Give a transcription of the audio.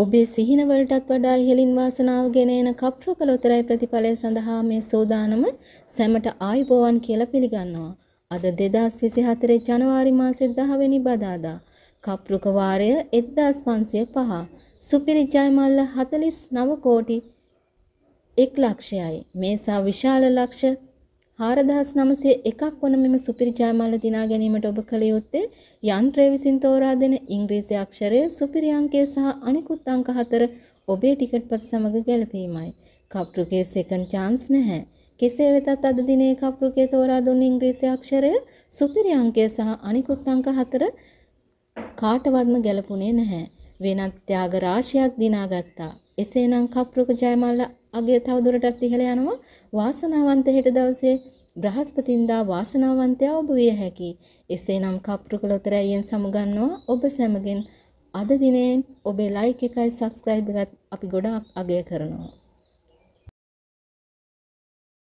ඔබේ සිහින වලටත් වඩා ඉහළින් වාසනාව ගෙන එන කප්‍රකලොතරයි ප්‍රතිඵලය සඳහා මේ සෝදානම සැමට ආයුබෝවන් කියලා පිළිගන්නවා. අද 2024 ජනවාරි මාසේ 10 වෙනි බදාදා කප්රුක වාරය 1505 සුපිරි ජයමල්ල 49 කෝටි 1 ලක්ෂයයි මේසා විශාල ලක්ෂ 4901ක් වන මෙම සුපිරි ජයමාල දිනා ගැනීමට ඔබ කළ යුත්තේ යන්ත්‍රය විසින් තෝරා දෙන ඉංග්‍රීසි අක්ෂරය සුපිරි අංකය සහ අනිකුත් අංක හතර ඔබේ ටිකට්පත් සමග ගැලපීමයි. කප්රුගේ සෙකන්ඩ් chance නැහැ. කෙසේ වෙතත් අද දිනේ කප්රුගේ තෝරා දුන්න ඉංග්‍රීසි අක්ෂරය සුපිරි අංකය සහ අනිකුත් අංක හතර කාටවත්ම ගැලපුණේ නැහැ. වෙනත් ත්‍යාග රාශියක් දිනාගත්තා. එසේනම් කප්රුක ජයමාලා අගය තවදුරටත් ඉහළ යනවා වාසනාවන්ත හෙට දවසේ බ්‍රහස්පතින්දා වාසනාවන්තයා ඔබ විය හැකි. එසේනම් කප්රුකල උතරයෙන් සමුගන්නවා ඔබ සැමගෙන් අද දිනෙන් ඔබේ ලයික් එකයි සබ්ස්ක්‍රයිබ් එකත් අපි ගොඩාක් අගය කරනවා.